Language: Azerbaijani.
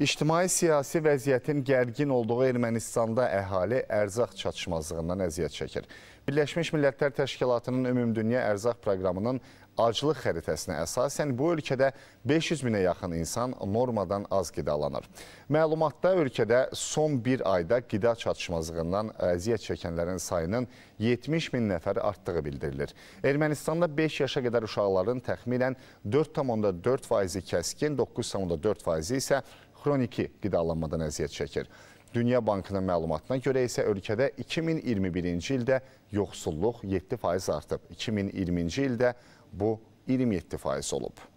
İctimai-siyasi vəziyyətin gərgin olduğu Ermənistanda əhali ərzaq çatışmazlığından əziyyət çəkir. Birləşmiş Millətlər Təşkilatının Ümumdünya Ərzaq Proqramının aclıq xəritəsinə əsasən bu ölkədə 500 minə yaxın insan normadan az qidalanır. Məlumatda ölkədə son bir ayda qida çatışmazlığından əziyyət çəkənlərin sayının 70 min nəfər artdığı bildirilir. Ermənistanda 5 yaşa qədər uşaqların təxminən 4,4 faizi kəskin, 9,4 faizi isə xroniki qidalanmadan əziyyət çəkir. Dünya Bankının məlumatına görə isə ölkədə 2021-ci ildə yoxsulluq 7% artıb. 2020-ci ildə bu 27% olub.